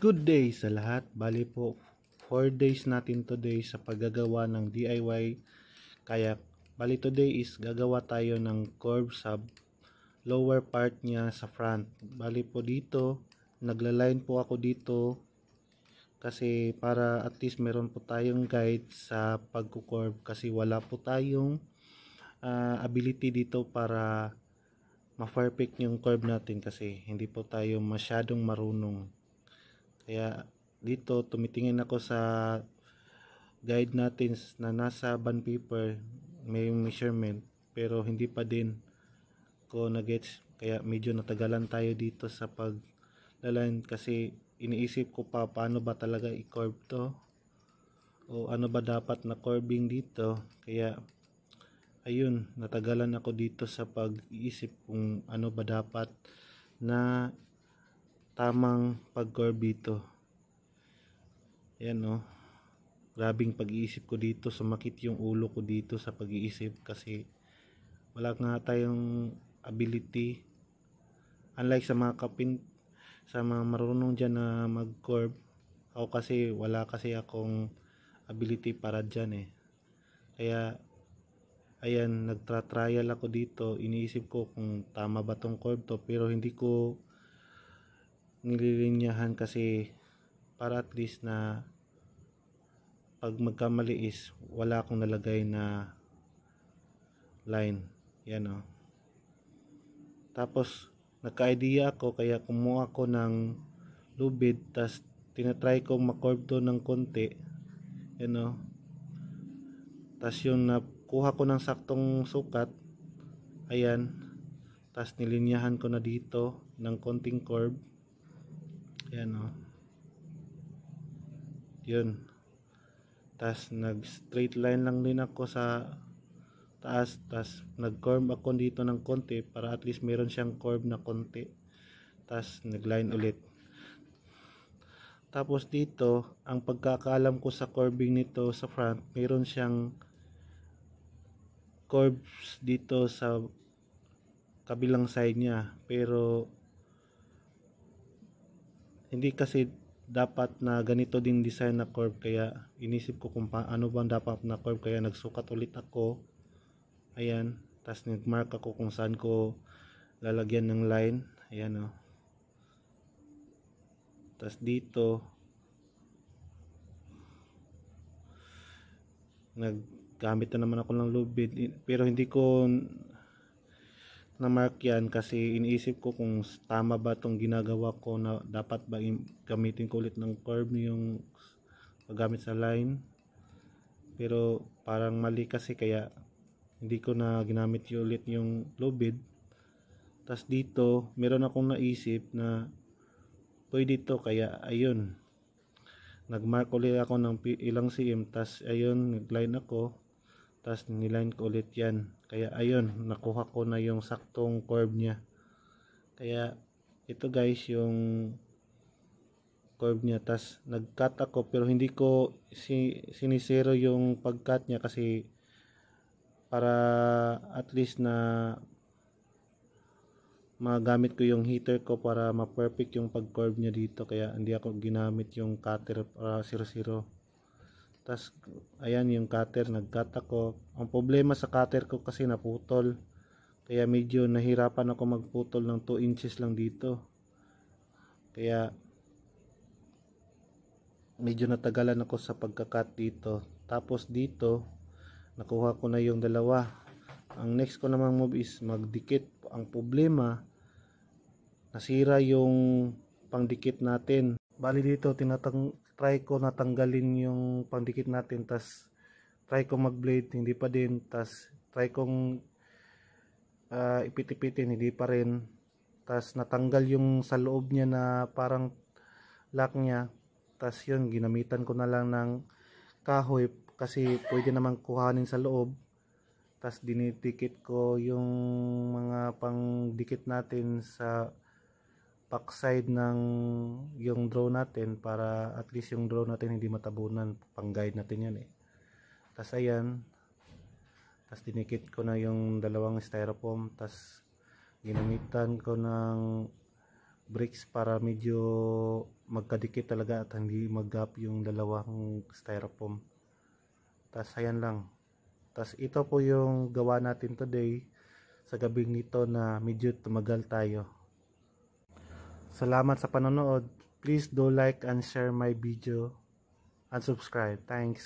Good day sa lahat. Bali po, 4 days natin today sa paggagawa ng DIY kayak. Bali today is gagawa tayo ng curve sa lower part niya sa front. Bali po dito, naglaline po ako dito kasi para at least meron po tayong guide sa pagkukurve kasi wala po tayong uh, ability dito para ma-perfect yung curve natin kasi hindi po tayo masyadong marunong kaya dito tumitingin ako sa guide natin na nasa band paper may measurement pero hindi pa din ko na gets kaya medyo natagalan tayo dito sa paglalan kasi iniisip ko pa paano ba talaga i-curve to o ano ba dapat na curving dito kaya ayun natagalan ako dito sa pag-iisip kung ano ba dapat na tamang pag-curve dito. Ayan o. Oh. Grabing pag-iisip ko dito. Sumakit yung ulo ko dito sa pag-iisip kasi wala nga tayong ability. Unlike sa mga kapin sa mga marunong dyan na mag corb Ako kasi wala kasi akong ability para dyan eh. Kaya ayan nagtra-trial ako dito. Iniisip ko kung tama ba tong corb to pero hindi ko nililinyahan kasi para at least na pag magkamali is wala akong nalagay na line yan o oh. tapos nagka-idea ako kaya kumuha ako ng lubid tas tinatry kong makorb to ng konti yan o oh. tas yun nakuha ko ng saktong sukat ayan tas nilinyahan ko na dito ng konting curve Ayan o. Oh. Yun. Tapos nag straight line lang din ako sa taas. Tapos nag curve ako dito ng konti para at least meron siyang curve na konti. Tapos nag line ulit. Tapos dito, ang pagkakaalam ko sa curving nito sa front, meron siyang curves dito sa kabilang side niya. Pero hindi kasi dapat na ganito din design na curve kaya inisip ko kung paano ba dapat na curve kaya nagsukat ulit ako ayan tas nagmark ako kung saan ko lalagyan ng line ayan o oh. tapos dito naggamit na naman ako ng lubid pero hindi ko na mark yan kasi iniisip ko kung tama ba tong ginagawa ko na dapat ba gamitin ko ulit ng curve yung paggamit sa line pero parang mali kasi kaya hindi ko na ginamit yung ulit yung low bid tas dito meron akong naisip na pwede to kaya ayun nagmark ulit ako ng ilang cm tas ayun nagline ako tapos niline ko ulit yan kaya ayun nakuha ko na yung saktong curve niya kaya ito guys yung curve niya tas nag-cut ako pero hindi ko si, sinisero yung pag-cut niya kasi para at least na magamit ko yung heater ko para ma-perfect yung pag-curve niya dito kaya hindi ako ginamit yung cutter para 0 tas ayan yung cutter, nag ako. Ang problema sa cutter ko kasi naputol. Kaya medyo nahirapan ako magputol ng 2 inches lang dito. Kaya, medyo natagalan ako sa pagkakat dito. Tapos dito, nakuha ko na yung dalawa. Ang next ko namang move is magdikit. Ang problema, nasira yung pangdikit natin. Bali dito, tinatang try ko natanggalin yung pandikit natin tas try ko magblade hindi pa din tas try kong uh, ipitipitin hindi pa rin tas natanggal yung sa loob niya na parang lock niya tas yun ginamitan ko na lang ng kahoy kasi pwede naman kuhanin sa loob tas dinitikit ko yung mga pangdikit natin sa backside ng yung drone natin para at least yung drone natin hindi matabunan pang guide natin yan eh tas ayan tas dinikit ko na yung dalawang styrofoam tas ginamitan ko ng bricks para medyo magkadikit talaga at hindi maggap yung dalawang styrofoam tas ayan lang tas ito po yung gawa natin today sa gabing nito na medyo tumagal tayo Salamat sa panonood. Please do like and share my video and subscribe. Thanks.